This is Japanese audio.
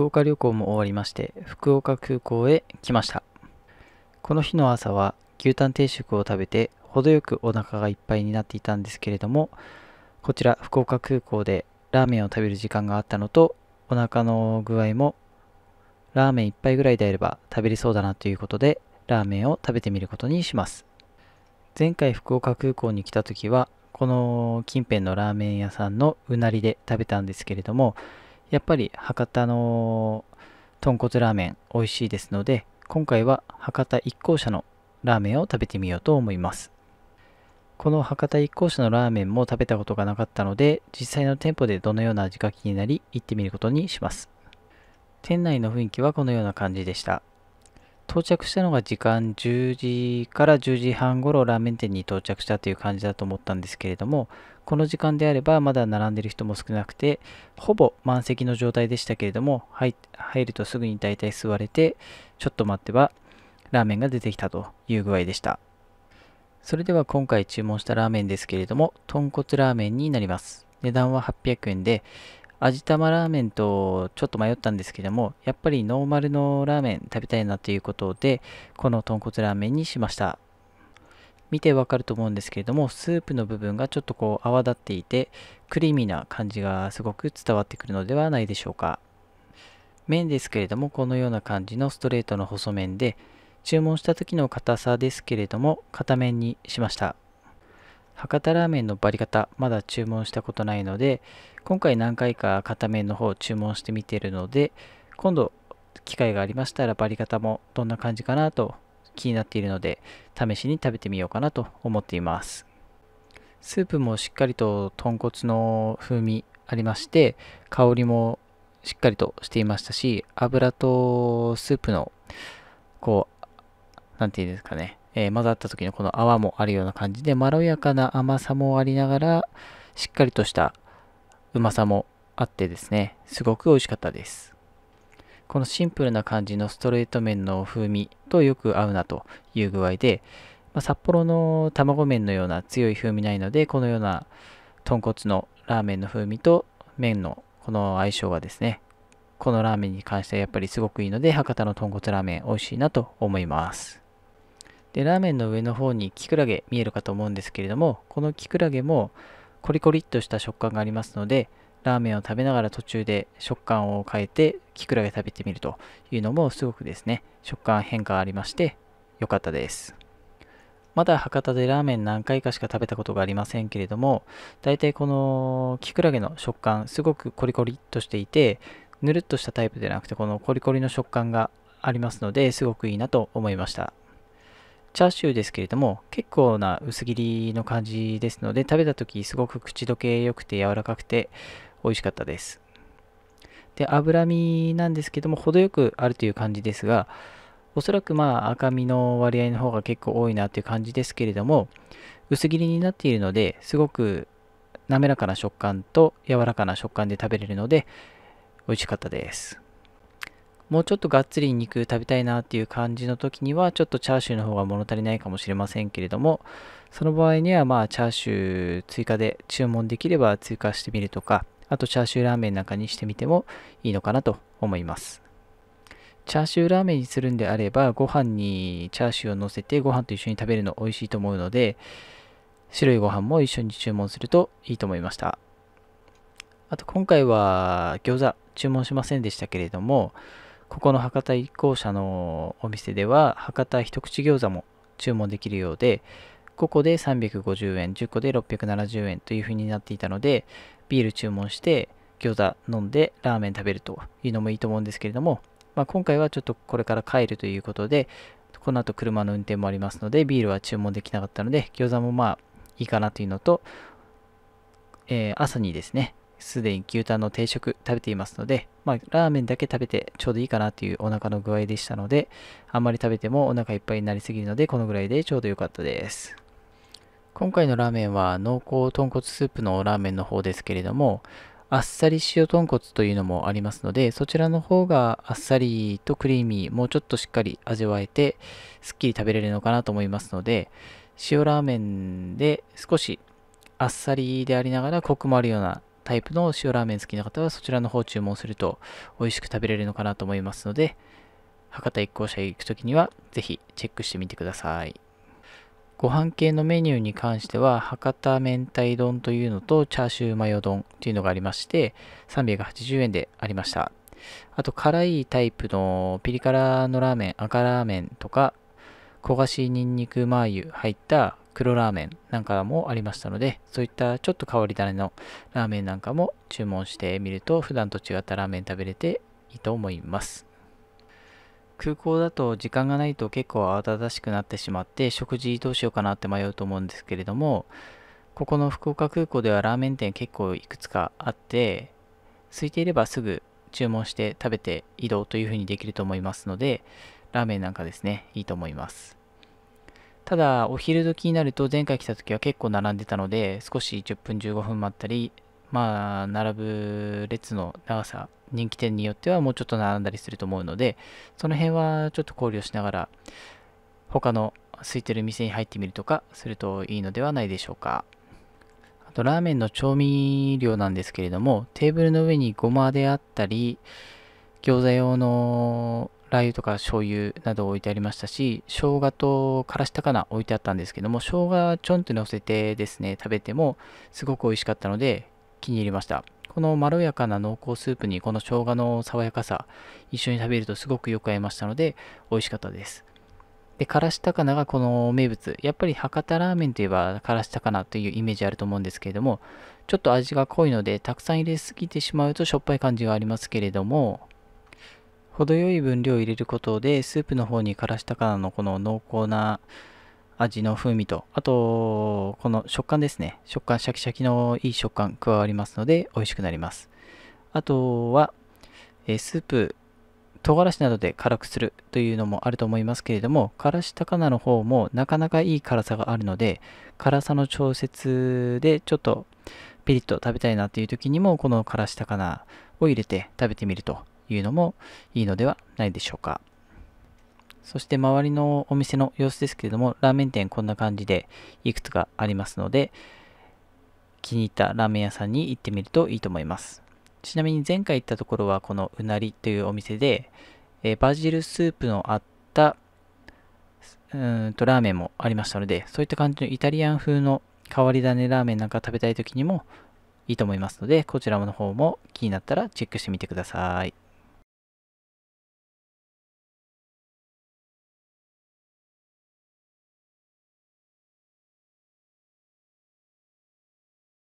福岡旅行も終わりまして福岡空港へ来ましたこの日の朝は牛タン定食を食べて程よくお腹がいっぱいになっていたんですけれどもこちら福岡空港でラーメンを食べる時間があったのとお腹の具合もラーメン1杯ぐらいであれば食べれそうだなということでラーメンを食べてみることにします前回福岡空港に来た時はこの近辺のラーメン屋さんのうなりで食べたんですけれどもやっぱり博多の豚骨ラーメン美味しいですので、今回は博多一行舎のラーメンを食べてみようと思います。この博多一行舎のラーメンも食べたことがなかったので、実際の店舗でどのような味が気になり、行ってみることにします。店内の雰囲気はこのような感じでした。到着したのが時間10時から10時半頃ラーメン店に到着したという感じだと思ったんですけれどもこの時間であればまだ並んでる人も少なくてほぼ満席の状態でしたけれども入るとすぐに大体座れてちょっと待ってばラーメンが出てきたという具合でしたそれでは今回注文したラーメンですけれども豚骨ラーメンになります値段は800円で味玉ラーメンとちょっと迷ったんですけども、やっぱりノーマルのラーメン食べたいなということで、この豚骨ラーメンにしました。見てわかると思うんですけれども、スープの部分がちょっとこう泡立っていて、クリーミーな感じがすごく伝わってくるのではないでしょうか。麺ですけれども、このような感じのストレートの細麺で、注文した時の硬さですけれども、片面にしました。博多ラーメンのバリ方まだ注文したことないので今回何回か片面の方注文してみてるので今度機会がありましたらバリ方もどんな感じかなと気になっているので試しに食べてみようかなと思っていますスープもしっかりと豚骨の風味ありまして香りもしっかりとしていましたし油とスープのこう何て言うんですかねえー、混ざった時のこの泡もあるような感じで、まろやかな甘さもありながら、しっかりとしたうまさもあってですね、すごく美味しかったです。このシンプルな感じのストレート麺の風味とよく合うなという具合で、まあ、札幌の卵麺のような強い風味ないので、このような豚骨のラーメンの風味と麺のこの相性がですね、このラーメンに関してはやっぱりすごくいいので、博多の豚骨ラーメン美味しいなと思います。で、ラーメンの上の方にキクラゲ見えるかと思うんですけれども、このキクラゲもコリコリっとした食感がありますので、ラーメンを食べながら途中で食感を変えてキクラゲ食べてみるというのもすごくですね、食感変化がありまして良かったです。まだ博多でラーメン何回かしか食べたことがありませんけれども、大体このキクラゲの食感、すごくコリコリっとしていて、ぬるっとしたタイプではなくて、このコリコリの食感がありますので、すごくいいなと思いました。チャーシューですけれども、結構な薄切りの感じですので、食べた時すごく口どけ良くて柔らかくて美味しかったです。で、脂身なんですけども、程よくあるという感じですが、おそらくまあ赤身の割合の方が結構多いなという感じですけれども、薄切りになっているので、すごく滑らかな食感と柔らかな食感で食べれるので、美味しかったです。もうちょっとがっつり肉食べたいなっていう感じの時にはちょっとチャーシューの方が物足りないかもしれませんけれどもその場合にはまあチャーシュー追加で注文できれば追加してみるとかあとチャーシューラーメンなんかにしてみてもいいのかなと思いますチャーシューラーメンにするんであればご飯にチャーシューを乗せてご飯と一緒に食べるの美味しいと思うので白いご飯も一緒に注文するといいと思いましたあと今回は餃子注文しませんでしたけれどもここの博多一行者のお店では博多一口餃子も注文できるようで5個で350円10個で670円という風になっていたのでビール注文して餃子飲んでラーメン食べるというのもいいと思うんですけれども、まあ、今回はちょっとこれから帰るということでこの後車の運転もありますのでビールは注文できなかったので餃子もまあいいかなというのと、えー、朝にですねすでに牛タンの定食食べていますので、まあ、ラーメンだけ食べてちょうどいいかなというお腹の具合でしたので、あんまり食べてもお腹いっぱいになりすぎるので、このぐらいでちょうど良かったです。今回のラーメンは濃厚豚骨スープのラーメンの方ですけれども、あっさり塩豚骨というのもありますので、そちらの方があっさりとクリーミー、もうちょっとしっかり味わえて、すっきり食べれるのかなと思いますので、塩ラーメンで少しあっさりでありながらコクもあるようなタイプの塩ラーメン好きな方はそちらの方注文すると美味しく食べれるのかなと思いますので、博多一行社へ行く時にはぜひチェックしてみてください。ご飯系のメニューに関しては、博多明太丼というのとチャーシューマヨ丼というのがありまして、380円でありました。あと、辛いタイプのピリ辛のラーメン、赤ラーメンとか、焦がしにんにくマー油入った黒ラーメンなんかもありましたので、そういったちょっと変わり種のラーメンなんかも注文してみると、普段と違ったラーメン食べれていいと思います。空港だと時間がないと結構慌ただしくなってしまって、食事どうしようかなって迷うと思うんですけれども、ここの福岡空港ではラーメン店結構いくつかあって、空いていればすぐ注文して食べて移動というふうにできると思いますので、ラーメンなんかですね、いいと思います。ただ、お昼時になると前回来た時は結構並んでたので、少し10分15分待ったり、まあ、並ぶ列の長さ、人気店によってはもうちょっと並んだりすると思うので、その辺はちょっと考慮しながら、他の空いてる店に入ってみるとかするといいのではないでしょうか。あと、ラーメンの調味料なんですけれども、テーブルの上にごまであったり、餃子用のラー油とか醤油など置いてありましたし、生姜とからしたかな置いてあったんですけども、生姜ちょんと乗せてですね、食べてもすごく美味しかったので気に入りました。このまろやかな濃厚スープにこの生姜の爽やかさ、一緒に食べるとすごくよく合いましたので、美味しかったです。で、からしたかながこの名物。やっぱり博多ラーメンといえばからしたかなというイメージあると思うんですけれども、ちょっと味が濃いので、たくさん入れすぎてしまうとしょっぱい感じがありますけれども、程よい分量を入れることでスープの方にからしか菜のこの濃厚な味の風味とあとこの食感ですね食感シャキシャキのいい食感加わりますので美味しくなりますあとは、えスープ唐辛子などで辛くするというのもあると思いますけれどもからし高菜の方もなかなかいい辛さがあるので辛さの調節でちょっとピリッと食べたいなという時にもこのからし高菜を入れて食べてみるというのもいいのではないでしょうか。そして周りのお店の様子ですけれども、ラーメン店こんな感じでいくつかありますので、気に入ったラーメン屋さんに行ってみるといいと思います。ちなみに前回行ったところはこのうなりというお店で、えバジルスープのあったうんとラーメンもありましたので、そういった感じのイタリアン風の変わり種ラーメンなんか食べたい時にもいいと思いますので、こちらの方も気になったらチェックしてみてください。